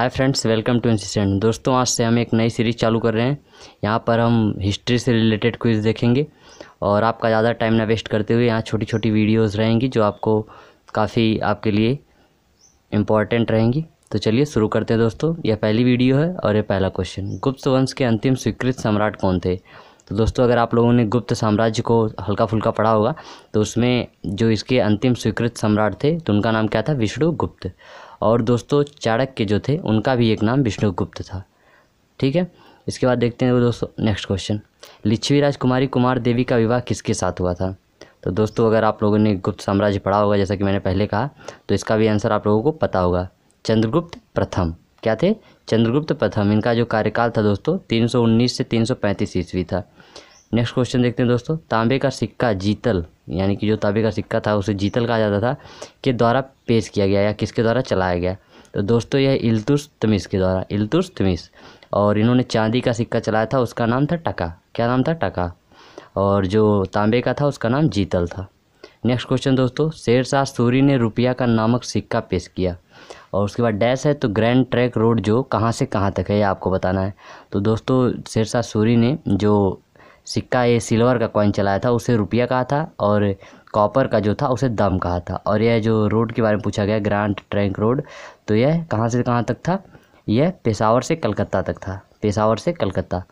hi friends welcome to incident दोस्तों आज से हम एक नई सीरीज़ चालू कर रहे हैं यहाँ पर हम हिस्ट्री से रिलेटेड क्विज देखेंगे और आपका ज़्यादा टाइम ना वेस्ट करते हुए यहाँ छोटी छोटी वीडियोस रहेंगी जो आपको काफ़ी आपके लिए इम्पॉर्टेंट रहेंगी तो चलिए शुरू करते हैं दोस्तों यह पहली वीडियो है और यह पहला क्वेश्चन गुप्त वंश के अंतिम स्वीकृत सम्राट कौन थे तो दोस्तों अगर आप लोगों ने गुप्त साम्राज्य को हल्का फुल्का पढ़ा होगा तो उसमें जो इसके अंतिम स्वीकृत सम्राट थे तो उनका नाम क्या था विष्णु गुप्त और दोस्तों चाणक्य जो थे उनका भी एक नाम विष्णुगुप्त था ठीक है इसके बाद देखते हैं दोस्तों नेक्स्ट क्वेश्चन लिच्छवी राजकुमारी कुमार देवी का विवाह किसके साथ हुआ था तो दोस्तों अगर आप लोगों ने गुप्त साम्राज्य पढ़ा होगा जैसा कि मैंने पहले कहा तो इसका भी आंसर आप लोगों को पता होगा चंद्रगुप्त प्रथम क्या थे चंद्रगुप्त प्रथम इनका जो कार्यकाल था दोस्तों 319 से 335 ईस्वी था नेक्स्ट क्वेश्चन देखते हैं दोस्तों तांबे का सिक्का जीतल यानी कि जो तांबे का सिक्का था उसे जीतल कहा जाता था के द्वारा पेश किया गया या किसके द्वारा चलाया गया तो दोस्तों यह इल्तुस तमीस के द्वारा इल्तुस तमीस और इन्होंने चांदी का सिक्का चलाया था उसका नाम था टका क्या नाम था टका और जो तांबे का था उसका नाम जीतल था नेक्स्ट क्वेश्चन दोस्तों शेर शाह सूरी ने रुपया का नामक सिक्का पेश किया और उसके बाद डैश है तो ग्रैंड ट्रैक रोड जो कहाँ से कहाँ तक है ये आपको बताना है तो दोस्तों शेर शाह सूरी ने जो सिक्का ये सिल्वर का कॉइन चलाया था उसे रुपया कहा था और कॉपर का जो था उसे दम कहा था और यह जो रोड के बारे में पूछा गया ग्रांड ट्रैंक रोड तो यह कहाँ से कहाँ तक था यह पेशावर से कलकत्ता तक था पेशावर से कलकत्ता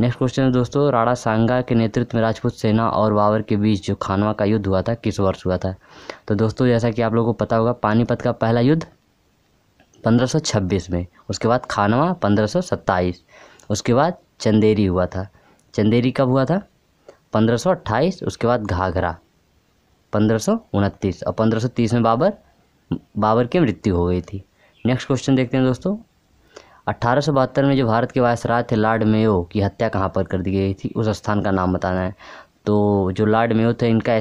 नेक्स्ट क्वेश्चन है दोस्तों राणा सांगा के नेतृत्व में राजपूत सेना और बाबर के बीच जो खानवा का युद्ध हुआ था किस वर्ष हुआ था तो दोस्तों जैसा कि आप लोगों को पता होगा पानीपत का पहला युद्ध 1526 में उसके बाद खानवा 1527 उसके बाद चंदेरी हुआ था चंदेरी कब हुआ था पंद्रह उसके बाद घाघरा पंद्रह और पंद्रह में बाबर बाबर की मृत्यु हो गई थी नेक्स्ट क्वेश्चन देखते हैं दोस्तों अट्ठारह में जो भारत के वायसराय थे लॉर्ड मेयो की हत्या कहाँ पर कर दी गई थी उस स्थान का नाम बताना है तो जो लॉर्ड मेयो थे इनका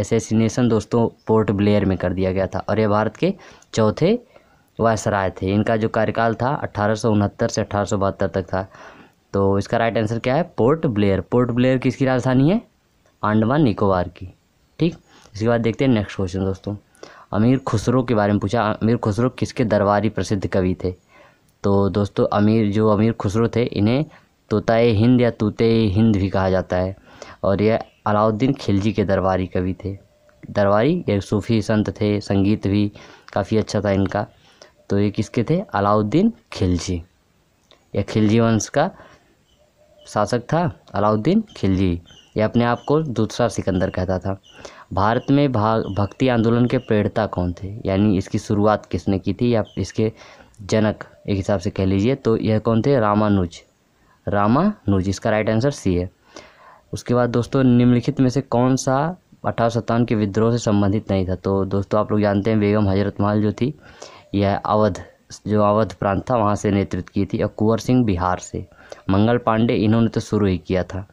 एसेसिनेशन दोस्तों पोर्ट ब्लेयर में कर दिया गया था और ये भारत के चौथे वायसराय थे इनका जो कार्यकाल था अट्ठारह से अठारह तक था तो इसका राइट आंसर क्या है पोर्ट ब्लेयर पोर्ट ब्लेयर किसकी राजधानी है आंडमान निकोबार की ठीक इसके बाद देखते हैं नेक्स्ट क्वेश्चन दोस्तों अमीर खुसरो के बारे में पूछा अमीर खुसरो किसके दरबारी प्रसिद्ध कवि थे तो दोस्तों अमीर जो अमीर खुसरो थे इन्हें तोताए हिंद या तोते हिंद भी कहा जाता है और यह अलाउद्दीन खिलजी के दरबारी कवि थे दरबारी ये सूफी संत थे संगीत भी काफ़ी अच्छा था इनका तो ये किसके थे अलाउद्दीन खिलजी या खिलजी वंश का शासक था अलाउद्दीन खिलजी यह अपने आप को दूसरा सिकंदर कहता था भारत में भा भक्ति आंदोलन के प्रेरता कौन थे यानी इसकी शुरुआत किसने की थी या इसके जनक एक हिसाब से कह लीजिए तो यह कौन थे रामानुज रामानुज इसका राइट आंसर सी है उसके बाद दोस्तों निम्नलिखित में से कौन सा अठारह के विद्रोह से संबंधित नहीं था तो दोस्तों आप लोग जानते हैं बेगम हजरत महल जो थी यह अवध जो अवध प्रांत था वहाँ से नेतृत्व की थी और कुंवर सिंह बिहार से मंगल पांडे इन्होंने तो शुरू ही किया था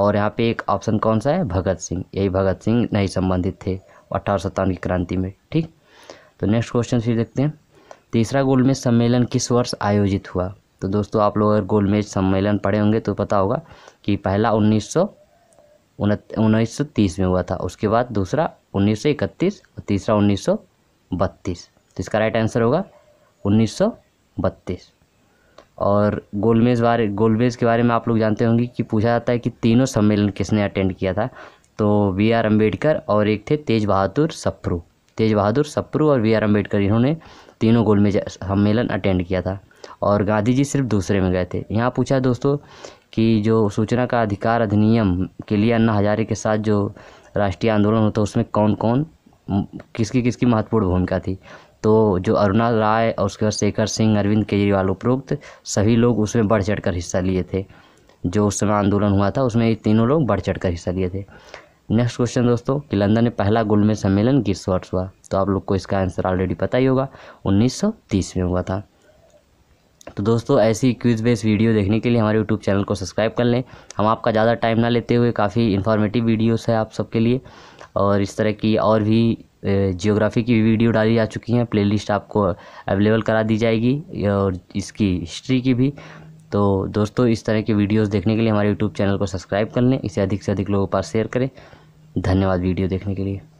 और यहाँ पे एक ऑप्शन कौन सा है भगत सिंह यही भगत सिंह नहीं संबंधित थे अठारह की क्रांति में ठीक तो नेक्स्ट क्वेश्चन फिर देखते हैं तीसरा गोलमेज सम्मेलन किस वर्ष आयोजित हुआ तो दोस्तों आप लोग अगर गोलमेज सम्मेलन पढ़े होंगे तो पता होगा कि पहला उन्नीस उन्नीस सौ तीस में हुआ था उसके बाद दूसरा उन्नीस सौ इकतीस और तीसरा उन्नीस सौ बत्तीस तो इसका राइट आंसर होगा उन्नीस सौ बत्तीस और गोलमेज बारे गोलमेज के बारे में आप लोग जानते होंगे कि पूछा जाता है कि तीनों सम्मेलन किसने अटेंड किया था तो वी आर अम्बेडकर और एक थे तेज बहादुर सप्रू तेज बहादुर सप्रू और वी आर अम्बेडकर इन्होंने तीनों गोलमेज सम्मेलन अटेंड किया था और गांधी जी सिर्फ दूसरे में गए थे यहाँ पूछा दोस्तों कि जो सूचना का अधिकार अधिनियम के लिए अन्ना हजारे के साथ जो राष्ट्रीय आंदोलन होता उसमें कौन कौन किसकी किसकी महत्वपूर्ण भूमिका थी तो जो अरुणा राय और उसके बाद शेखर सिंह अरविंद केजरीवाल उपरोक्त सभी लोग उसमें बढ़ चढ़ कर हिस्सा लिए थे जो उस समय आंदोलन हुआ था उसमें ये तीनों लोग बढ़ चढ़ कर हिस्सा लिए थे नेक्स्ट क्वेश्चन दोस्तों कि लंदन में पहला में सम्मेलन किस वर्ष हुआ तो आप लोग को इसका आंसर ऑलरेडी पता ही होगा 1930 में हुआ था तो दोस्तों ऐसी क्विज बेस वीडियो देखने के लिए हमारे यूट्यूब चैनल को सब्सक्राइब कर लें हम आपका ज़्यादा टाइम ना लेते हुए काफ़ी इन्फॉर्मेटिव वीडियोस है आप सबके लिए और इस तरह की और भी जियोग्राफ़ी की वीडियो डाली जा चुकी हैं प्लेलिस्ट आपको अवेलेबल करा दी जाएगी और इसकी हिस्ट्री की भी तो दोस्तों इस तरह के वीडियोस देखने के लिए हमारे यूट्यूब चैनल को सब्सक्राइब कर लें इसे अधिक से अधिक लोगों पर पास शेयर करें धन्यवाद वीडियो देखने के लिए